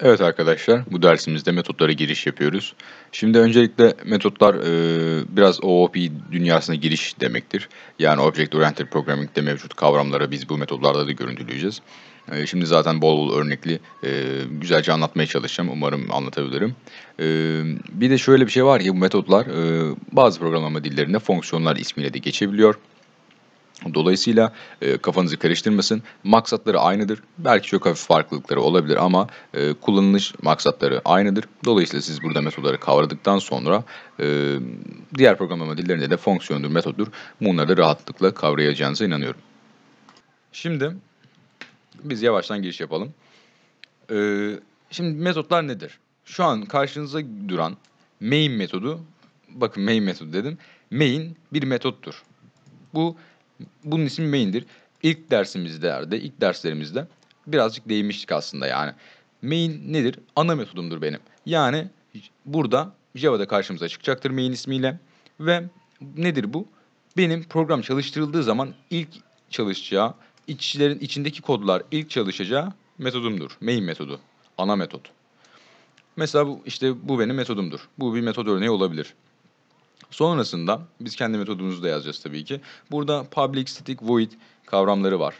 Evet arkadaşlar bu dersimizde metotlara giriş yapıyoruz. Şimdi öncelikle metotlar e, biraz OOP dünyasına giriş demektir. Yani Object Oriented Programming'de mevcut kavramları biz bu metotlarda da görüntüleyeceğiz. E, şimdi zaten bol bol örnekli e, güzelce anlatmaya çalışacağım. Umarım anlatabilirim. bir de şöyle bir şey var ki bu metotlar bazı programlama dillerinde fonksiyonlar ismiyle de geçebiliyor. Dolayısıyla e, kafanızı karıştırmasın. Maksatları aynıdır. Belki çok hafif farklılıkları olabilir ama e, kullanılış maksatları aynıdır. Dolayısıyla siz burada metodları kavradıktan sonra e, diğer programlama dillerinde de fonksiyondur, metoddur. Bunları da rahatlıkla kavrayacağınıza inanıyorum. Şimdi biz yavaştan giriş yapalım. E, şimdi metotlar nedir? Şu an karşınıza duran main metodu, bakın main metodu dedim. Main bir metottur. Bu bunun ismi main'dir. İlk dersimizde, ilk derslerimizde birazcık değinmiştik aslında yani. Main nedir? Ana metodumdur benim. Yani burada Java'da karşımıza çıkacaktır main ismiyle. Ve nedir bu? Benim program çalıştırıldığı zaman ilk çalışacağı, içlerin içindeki kodlar ilk çalışacağı metodumdur. Main metodu, ana metot. Mesela bu, işte bu benim metodumdur. Bu bir metod örneği olabilir. Sonrasında biz kendi metodumuzu da yazacağız tabii ki. Burada public, static, void kavramları var.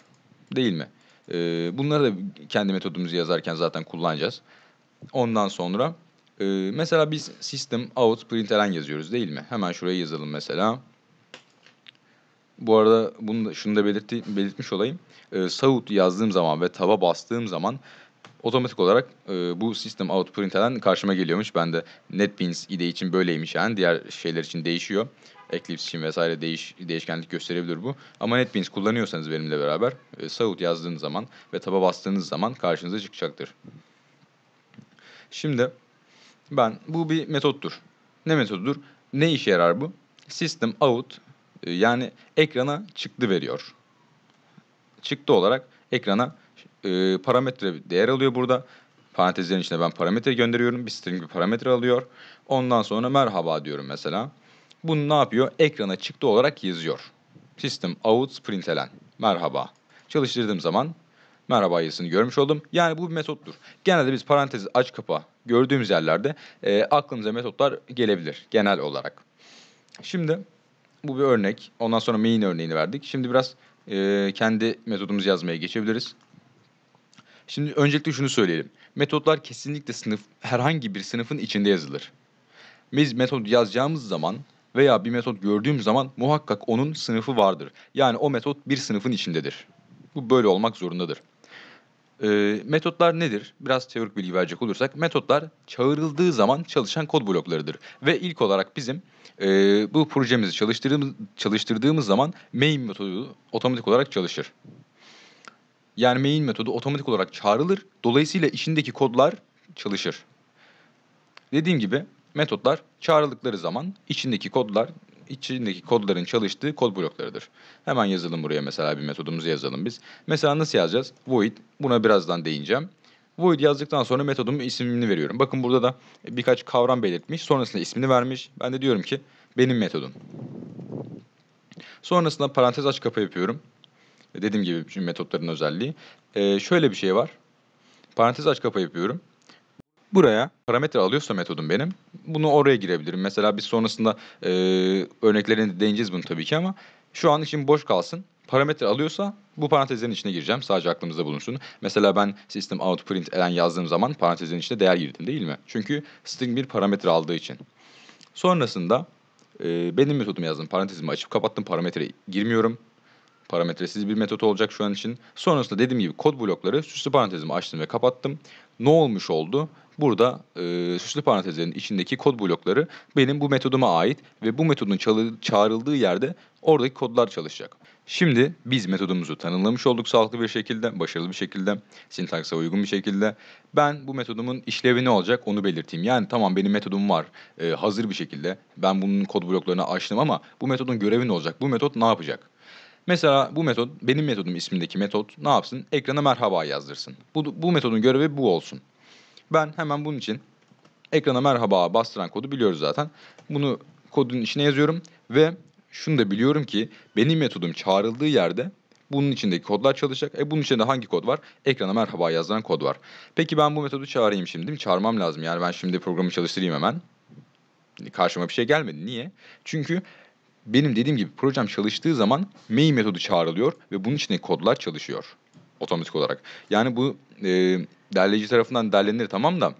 Değil mi? E, bunları da kendi metodumuzu yazarken zaten kullanacağız. Ondan sonra e, mesela biz system out println yazıyoruz değil mi? Hemen şuraya yazalım mesela. Bu arada bunu da, şunu da belirtti, belirtmiş olayım. E, Saut yazdığım zaman ve tava bastığım zaman otomatik olarak e, bu sistem out printl'den karşıma geliyormuş. Ben de NetBeans IDE için böyleymiş yani diğer şeyler için değişiyor. Eclipse için vesaire değiş, değişkenlik gösterebilir bu. Ama NetBeans kullanıyorsanız benimle beraber e, Saud yazdığınız zaman ve taba bastığınız zaman karşınıza çıkacaktır. Şimdi ben bu bir metottur. Ne metodudur? Ne işe yarar bu? System out e, yani ekrana çıktı veriyor. Çıktı olarak ekrana e, parametre değer alıyor burada. Parantezlerin içine ben parametre gönderiyorum. Bir string bir parametre alıyor. Ondan sonra merhaba diyorum mesela. Bunu ne yapıyor? Ekrana çıktı olarak yazıyor. System out printelen. Merhaba. Çalıştırdığım zaman merhaba yazısını görmüş oldum. Yani bu bir metottur. Genelde biz parantezi aç kapa gördüğümüz yerlerde e, aklımıza metotlar gelebilir genel olarak. Şimdi bu bir örnek. Ondan sonra main örneğini verdik. Şimdi biraz e, kendi metodumuzu yazmaya geçebiliriz. Şimdi öncelikle şunu söyleyelim. Metotlar kesinlikle sınıf herhangi bir sınıfın içinde yazılır. Biz metot yazacağımız zaman veya bir metot gördüğüm zaman muhakkak onun sınıfı vardır. Yani o metot bir sınıfın içindedir. Bu böyle olmak zorundadır. E, metotlar nedir? Biraz teorik bilgi verecek olursak metotlar çağırıldığı zaman çalışan kod bloklarıdır. Ve ilk olarak bizim e, bu projemizi çalıştırdığımız, çalıştırdığımız zaman main metodu otomatik olarak çalışır. Yani main metodu otomatik olarak çağrılır. Dolayısıyla içindeki kodlar çalışır. Dediğim gibi metotlar çağrıldıkları zaman içindeki kodlar içindeki kodların çalıştığı kod bloklarıdır. Hemen yazalım buraya mesela bir metodumuzu yazalım biz. Mesela nasıl yazacağız? Void. Buna birazdan değineceğim. Void yazdıktan sonra metodumun ismini veriyorum. Bakın burada da birkaç kavram belirtmiş. Sonrasında ismini vermiş. Ben de diyorum ki benim metodum. Sonrasında parantez aç kapa yapıyorum. Dediğim gibi bütün metotların özelliği. Ee, şöyle bir şey var. Parantez aç kapa yapıyorum. Buraya parametre alıyorsa metodum benim. Bunu oraya girebilirim. Mesela biz sonrasında e, örneklerini deneyeceğiz bunu tabii ki ama şu an için boş kalsın. Parametre alıyorsa bu parantezlerin içine gireceğim. Sadece aklımızda bulunsun. Mesela ben system out print elen yazdığım zaman parantezlerin içine değer girdim değil mi? Çünkü string bir parametre aldığı için. Sonrasında e, benim metodumu yazdım. Parantezimi açıp kapattım. Parametre girmiyorum. Parametresiz bir metot olacak şu an için. Sonrasında dediğim gibi kod blokları süslü parantezimi açtım ve kapattım. Ne olmuş oldu? Burada e, süslü parantezlerin içindeki kod blokları benim bu metoduma ait ve bu metodun çağrıldığı yerde oradaki kodlar çalışacak. Şimdi biz metodumuzu tanımlamış olduk sağlıklı bir şekilde, başarılı bir şekilde, sintaksa uygun bir şekilde. Ben bu metodumun işlevi ne olacak onu belirteyim. Yani tamam benim metodum var e, hazır bir şekilde. Ben bunun kod bloklarını açtım ama bu metodun görevi ne olacak? Bu metot ne yapacak? Mesela bu metot, benim metodum ismindeki metot ne yapsın? Ekrana merhaba yazdırsın. Bu, bu metodun görevi bu olsun. Ben hemen bunun için ekrana merhaba bastıran kodu biliyoruz zaten. Bunu kodun içine yazıyorum ve şunu da biliyorum ki benim metodum çağrıldığı yerde bunun içindeki kodlar çalışacak. E bunun içinde hangi kod var? Ekrana merhaba yazan kod var. Peki ben bu metodu çağırayım şimdi değil mi? Çağırmam lazım. Yani ben şimdi programı çalıştırayım hemen. Karşıma bir şey gelmedi. Niye? Çünkü benim dediğim gibi projem çalıştığı zaman main metodu çağrılıyor ve bunun içinde kodlar çalışıyor otomatik olarak. Yani bu e, derleyici tarafından derlenir tamam da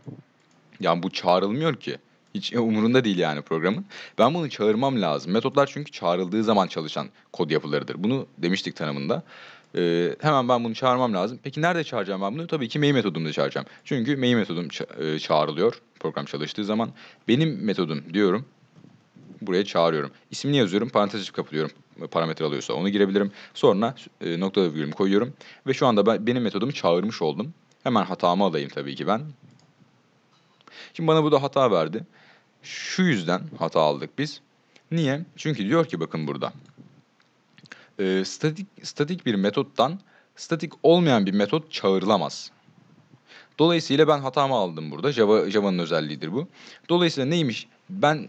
yani bu çağrılmıyor ki. Hiç umurunda değil yani programın. Ben bunu çağırmam lazım. Metotlar çünkü çağrıldığı zaman çalışan kod yapılarıdır. Bunu demiştik tanımında. Ee, hemen ben bunu çağırmam lazım. Peki nerede çağıracağım ben bunu? Tabii ki main metodumda çağıracağım. Çünkü main metodum ça- e, çağrılıyor program çalıştığı zaman. Benim metodum diyorum buraya çağırıyorum. İsmini yazıyorum, parantez açıp kapatıyorum. E, parametre alıyorsa onu girebilirim. Sonra e, nokta virgülümü koyuyorum. Ve şu anda ben, benim metodumu çağırmış oldum. Hemen hatamı alayım tabii ki ben. Şimdi bana bu da hata verdi. Şu yüzden hata aldık biz. Niye? Çünkü diyor ki bakın burada. E, statik, statik bir metottan statik olmayan bir metot çağırılamaz Dolayısıyla ben hatamı aldım burada. Java Java'nın özelliğidir bu. Dolayısıyla neymiş? Ben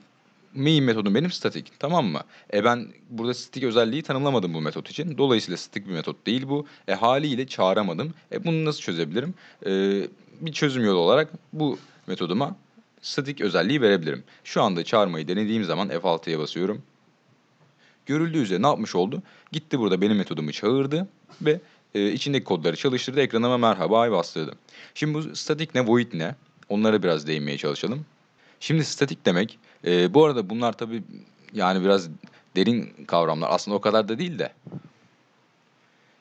main metodum benim statik. Tamam mı? E ben burada statik özelliği tanımlamadım bu metot için. Dolayısıyla statik bir metot değil bu. E haliyle çağıramadım. E bunu nasıl çözebilirim? E, bir çözüm yolu olarak bu metoduma statik özelliği verebilirim. Şu anda çağırmayı denediğim zaman F6'ya basıyorum. Görüldüğü üzere ne yapmış oldu? Gitti burada benim metodumu çağırdı ve e, içindeki kodları çalıştırdı. Ekranıma merhaba ay bastırdı. Şimdi bu statik ne, void ne? Onlara biraz değinmeye çalışalım. Şimdi statik demek e, bu arada bunlar tabii yani biraz derin kavramlar. Aslında o kadar da değil de.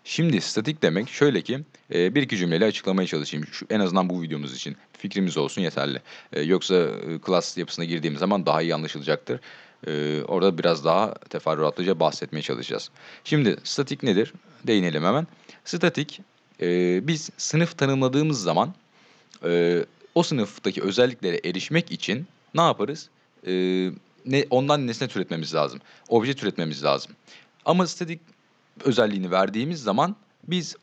Şimdi statik demek şöyle ki e, bir iki cümleyle açıklamaya çalışayım. Şu, en azından bu videomuz için fikrimiz olsun yeterli. E, yoksa e, klas yapısına girdiğimiz zaman daha iyi anlaşılacaktır. E, orada biraz daha teferruatlıca bahsetmeye çalışacağız. Şimdi statik nedir? Değinelim hemen. Statik e, biz sınıf tanımladığımız zaman e, o sınıftaki özelliklere erişmek için ne yaparız? e, ne, ondan nesne türetmemiz lazım. Obje türetmemiz lazım. Ama statik özelliğini verdiğimiz zaman biz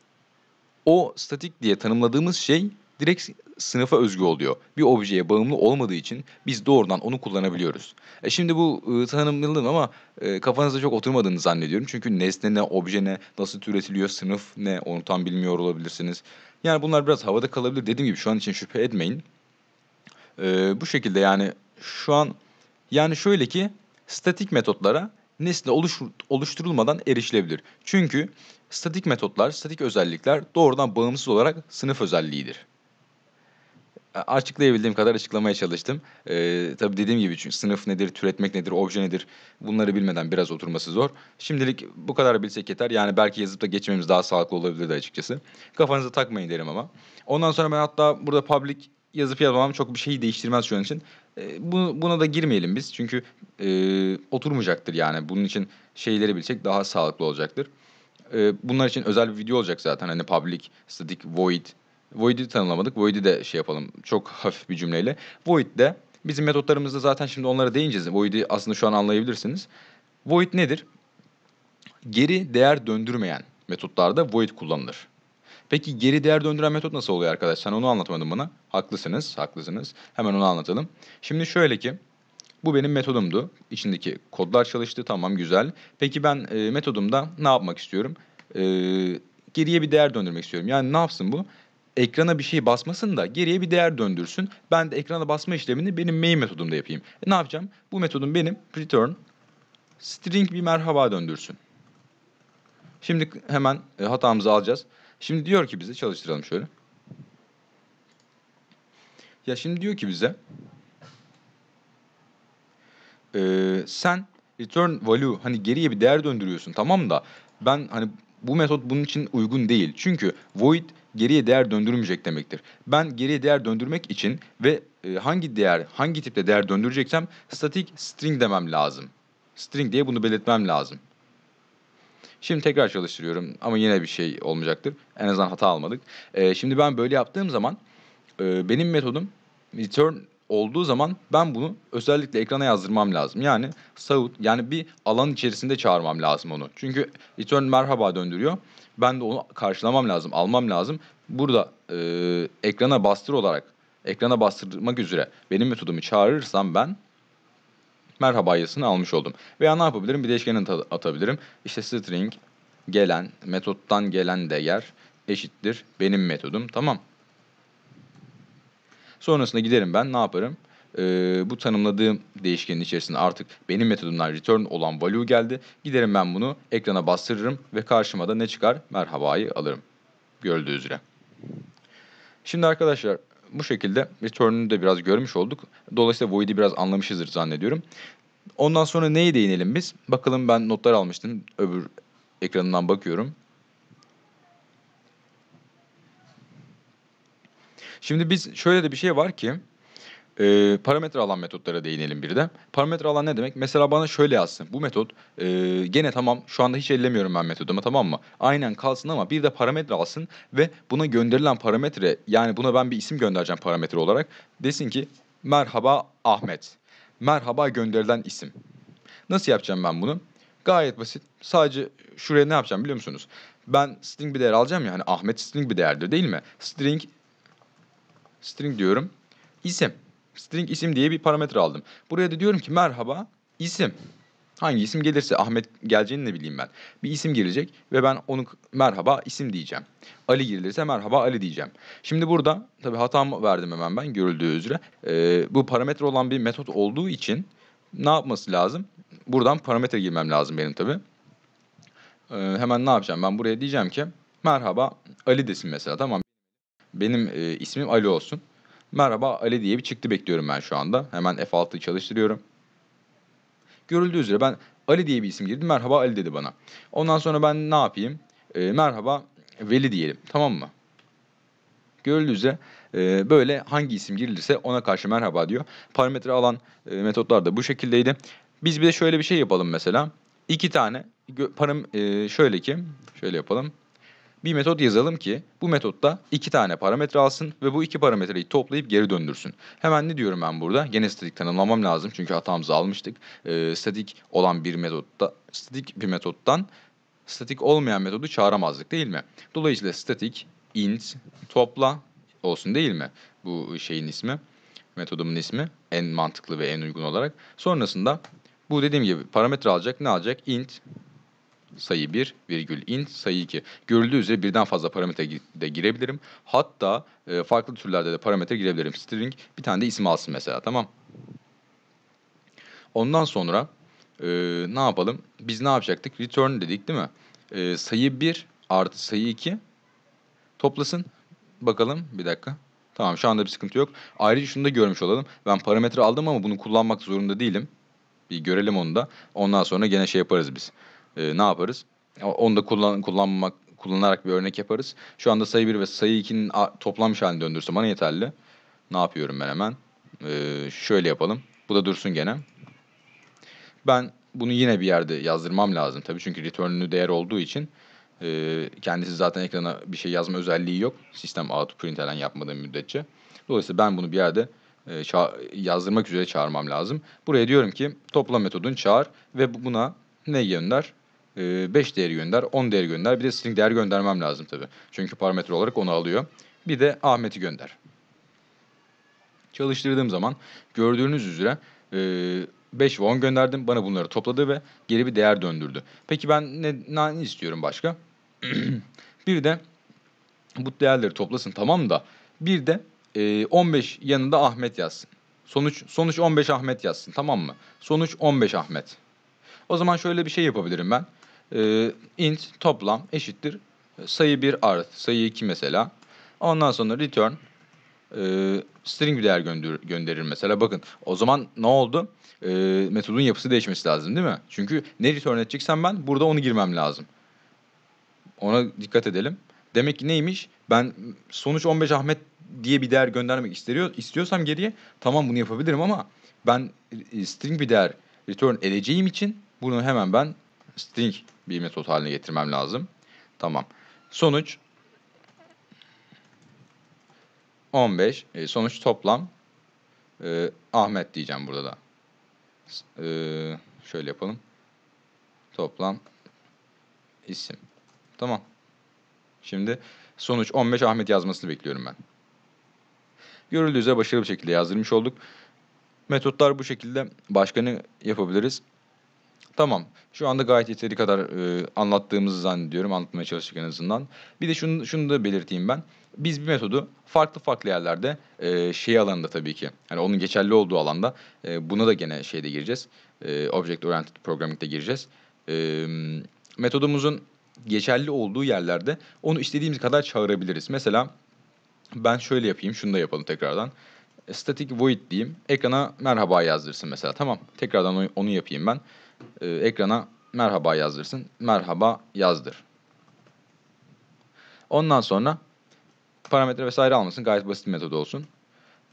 o statik diye tanımladığımız şey direkt sınıfa özgü oluyor. Bir objeye bağımlı olmadığı için biz doğrudan onu kullanabiliyoruz. E şimdi bu e, tanımladım ama e, kafanızda çok oturmadığını zannediyorum. Çünkü nesne ne, obje ne, nasıl türetiliyor, sınıf ne onu tam bilmiyor olabilirsiniz. Yani bunlar biraz havada kalabilir. Dediğim gibi şu an için şüphe etmeyin. E, bu şekilde yani şu an yani şöyle ki statik metotlara nesne oluşur, oluşturulmadan erişilebilir. Çünkü statik metotlar, statik özellikler doğrudan bağımsız olarak sınıf özelliğidir. Açıklayabildiğim kadar açıklamaya çalıştım. Ee, tabii dediğim gibi çünkü sınıf nedir, türetmek nedir, obje nedir bunları bilmeden biraz oturması zor. Şimdilik bu kadar bilsek yeter. Yani belki yazıp da geçmemiz daha sağlıklı olabilirdi açıkçası. Kafanıza takmayın derim ama. Ondan sonra ben hatta burada public yazıp yazmam çok bir şeyi değiştirmez şu an için buna da girmeyelim biz çünkü e, oturmayacaktır yani. Bunun için şeyleri bilecek daha sağlıklı olacaktır. E, bunlar için özel bir video olacak zaten hani public, static, void. Void'i tanımlamadık. Void'i de şey yapalım çok hafif bir cümleyle. Void de bizim metotlarımızda zaten şimdi onlara değineceğiz. Void'i aslında şu an anlayabilirsiniz. Void nedir? Geri değer döndürmeyen metotlarda void kullanılır. Peki geri değer döndüren metot nasıl oluyor arkadaş? Sen onu anlatmadın bana. Haklısınız, haklısınız. Hemen onu anlatalım. Şimdi şöyle ki bu benim metodumdu. İçindeki kodlar çalıştı. Tamam güzel. Peki ben e, metodumda ne yapmak istiyorum? E, geriye bir değer döndürmek istiyorum. Yani ne yapsın bu? ekrana bir şey basmasın da geriye bir değer döndürsün. Ben de ekrana basma işlemini benim main metodumda yapayım. E ne yapacağım? Bu metodum benim return string bir merhaba döndürsün. Şimdi hemen e, hatamızı alacağız. Şimdi diyor ki bize çalıştıralım şöyle. Ya şimdi diyor ki bize e, sen return value hani geriye bir değer döndürüyorsun tamam da ben hani bu metot bunun için uygun değil. Çünkü void geriye değer döndürmeyecek demektir. Ben geriye değer döndürmek için ve e, hangi değer, hangi tipte değer döndüreceksem static string demem lazım. String diye bunu belirtmem lazım. Şimdi tekrar çalıştırıyorum ama yine bir şey olmayacaktır. En azından hata almadık. E, şimdi ben böyle yaptığım zaman e, benim metodum return olduğu zaman ben bunu özellikle ekrana yazdırmam lazım. Yani savut yani bir alan içerisinde çağırmam lazım onu. Çünkü return merhaba döndürüyor. Ben de onu karşılamam lazım, almam lazım. Burada e, ekrana bastır olarak ekrana bastırmak üzere benim metodumu çağırırsam ben merhaba yazısını almış oldum. Veya ne yapabilirim? Bir değişkeni atabilirim. İşte string gelen, metottan gelen değer eşittir benim metodum. Tamam. Sonrasında giderim ben ne yaparım? Ee, bu tanımladığım değişkenin içerisinde artık benim metodumdan return olan value geldi. Giderim ben bunu ekrana bastırırım ve karşıma da ne çıkar? Merhabayı alırım. Gördüğü üzere. Şimdi arkadaşlar bu şekilde return'ünü de biraz görmüş olduk. Dolayısıyla void'i biraz anlamışızdır zannediyorum. Ondan sonra neye değinelim biz? Bakalım ben notlar almıştım. Öbür ekranından bakıyorum. Şimdi biz şöyle de bir şey var ki e, parametre alan metotlara değinelim bir de. Parametre alan ne demek? Mesela bana şöyle yazsın. Bu metot e, gene tamam şu anda hiç ellemiyorum ben metoduma tamam mı? Aynen kalsın ama bir de parametre alsın ve buna gönderilen parametre yani buna ben bir isim göndereceğim parametre olarak. Desin ki merhaba Ahmet. Merhaba gönderilen isim. Nasıl yapacağım ben bunu? Gayet basit. Sadece şuraya ne yapacağım biliyor musunuz? Ben string bir değer alacağım ya hani Ahmet string bir değerdir değil mi? String string diyorum. İsim string isim diye bir parametre aldım. Buraya da diyorum ki merhaba isim. Hangi isim gelirse Ahmet geleceğini ne bileyim ben. Bir isim gelecek ve ben onu merhaba isim diyeceğim. Ali girilirse merhaba Ali diyeceğim. Şimdi burada tabii hatam verdim hemen ben görüldüğü üzere. Ee, bu parametre olan bir metot olduğu için ne yapması lazım? Buradan parametre girmem lazım benim tabii. Ee, hemen ne yapacağım? Ben buraya diyeceğim ki merhaba Ali desin mesela tamam. Benim e, ismim Ali olsun. Merhaba Ali diye bir çıktı bekliyorum ben şu anda. Hemen f 6ı çalıştırıyorum. Görüldüğü üzere ben Ali diye bir isim girdim. Merhaba Ali dedi bana. Ondan sonra ben ne yapayım? E, merhaba Veli diyelim. Tamam mı? Görüldüğü üzere e, böyle hangi isim girilirse ona karşı merhaba diyor. Parametre alan e, metotlar da bu şekildeydi. Biz bir de şöyle bir şey yapalım mesela. İki tane param e, şöyle ki şöyle yapalım bir metot yazalım ki bu metotta iki tane parametre alsın ve bu iki parametreyi toplayıp geri döndürsün. Hemen ne diyorum ben burada? Gene statik tanımlamam lazım çünkü hatamızı almıştık. E, statik olan bir metotta statik bir metottan statik olmayan metodu çağıramazdık değil mi? Dolayısıyla statik int topla olsun değil mi? Bu şeyin ismi, metodumun ismi en mantıklı ve en uygun olarak. Sonrasında bu dediğim gibi parametre alacak. Ne alacak? int sayı 1 virgül int sayı 2. Görüldüğü üzere birden fazla parametre de girebilirim. Hatta e, farklı türlerde de parametre girebilirim. String bir tane de isim alsın mesela tamam. Ondan sonra e, ne yapalım? Biz ne yapacaktık? Return dedik değil mi? E, sayı 1 artı sayı 2 toplasın. Bakalım bir dakika. Tamam şu anda bir sıkıntı yok. Ayrıca şunu da görmüş olalım. Ben parametre aldım ama bunu kullanmak zorunda değilim. Bir görelim onu da. Ondan sonra gene şey yaparız biz e, ne yaparız? Onu da kullan, kullanmak kullanarak bir örnek yaparız. Şu anda sayı 1 ve sayı 2'nin toplanmış halini döndürsem bana yeterli. Ne yapıyorum ben hemen? Ee, şöyle yapalım. Bu da dursun gene. Ben bunu yine bir yerde yazdırmam lazım tabii. Çünkü return'lü değer olduğu için e, kendisi zaten ekrana bir şey yazma özelliği yok. Sistem out println yapmadığım müddetçe. Dolayısıyla ben bunu bir yerde e, yazdırmak üzere çağırmam lazım. Buraya diyorum ki topla metodun çağır ve buna ne gönder? 5 ee, değeri gönder, 10 değeri gönder. Bir de string değer göndermem lazım tabii. Çünkü parametre olarak onu alıyor. Bir de Ahmet'i gönder. Çalıştırdığım zaman gördüğünüz üzere 5 e, ve 10 gönderdim. Bana bunları topladı ve geri bir değer döndürdü. Peki ben ne, ne istiyorum başka? bir de bu değerleri toplasın tamam da bir de 15 e, yanında Ahmet yazsın. Sonuç sonuç 15 Ahmet yazsın tamam mı? Sonuç 15 Ahmet. O zaman şöyle bir şey yapabilirim ben e, int toplam eşittir sayı 1 art sayı 2 mesela. Ondan sonra return e, string bir değer gönder gönderir mesela. Bakın o zaman ne oldu? E, metodun yapısı değişmesi lazım değil mi? Çünkü ne return edeceksem ben burada onu girmem lazım. Ona dikkat edelim. Demek ki neymiş? Ben sonuç 15 Ahmet diye bir değer göndermek istiyor, istiyorsam geriye tamam bunu yapabilirim ama ben string bir değer return edeceğim için bunu hemen ben string bir metot haline getirmem lazım. Tamam. Sonuç 15. E, sonuç toplam e, Ahmet diyeceğim burada da. E, şöyle yapalım. Toplam isim. Tamam. Şimdi sonuç 15 Ahmet yazmasını bekliyorum ben. Görüldüğü üzere başarılı bir şekilde yazdırmış olduk. Metotlar bu şekilde. Başka ne yapabiliriz? Tamam. Şu anda gayet yeteri kadar e, anlattığımızı zannediyorum. Anlatmaya çalıştık en azından. Bir de şunu, şunu da belirteyim ben. Biz bir metodu farklı farklı yerlerde e, şey alanında tabii ki. Yani onun geçerli olduğu alanda e, buna da gene şeyde gireceğiz. E, Object Oriented Programming'de gireceğiz. E, metodumuzun geçerli olduğu yerlerde onu istediğimiz kadar çağırabiliriz. Mesela ben şöyle yapayım. Şunu da yapalım tekrardan static void diyeyim. Ekrana merhaba yazdırsın mesela. Tamam. Tekrardan onu yapayım ben e, ekrana merhaba yazdırsın. Merhaba yazdır. Ondan sonra parametre vesaire almasın. Gayet basit bir metod olsun.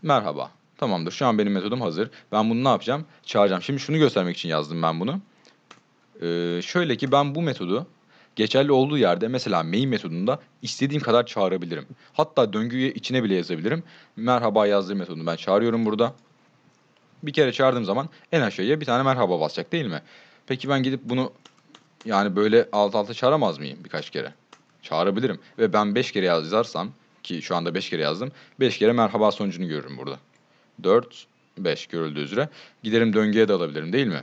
Merhaba. Tamamdır. Şu an benim metodum hazır. Ben bunu ne yapacağım? Çağıracağım. Şimdi şunu göstermek için yazdım ben bunu. Ee, şöyle ki ben bu metodu geçerli olduğu yerde mesela main metodunda istediğim kadar çağırabilirim. Hatta döngüye içine bile yazabilirim. Merhaba yazdığı metodunu ben çağırıyorum burada bir kere çağırdığım zaman en aşağıya bir tane merhaba basacak değil mi? Peki ben gidip bunu yani böyle alt alta çağıramaz mıyım birkaç kere? Çağırabilirim. Ve ben 5 kere yazarsam ki şu anda 5 kere yazdım. 5 kere merhaba sonucunu görürüm burada. 4, 5 görüldüğü üzere. Giderim döngüye de alabilirim değil mi?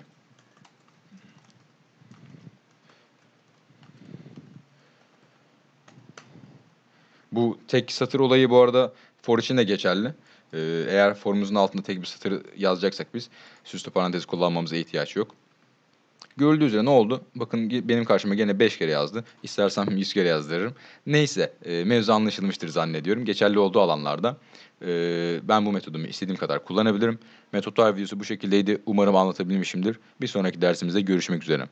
Bu tek satır olayı bu arada for için de geçerli. Ee, eğer formumuzun altında tek bir satır yazacaksak biz süslü parantez kullanmamıza ihtiyaç yok. Görüldüğü üzere ne oldu? Bakın benim karşıma gene 5 kere yazdı. İstersen 100 kere yazdırırım. Neyse e, mevzu anlaşılmıştır zannediyorum. Geçerli olduğu alanlarda e, ben bu metodumu istediğim kadar kullanabilirim. Metotlar videosu bu şekildeydi. Umarım anlatabilmişimdir. Bir sonraki dersimizde görüşmek üzere.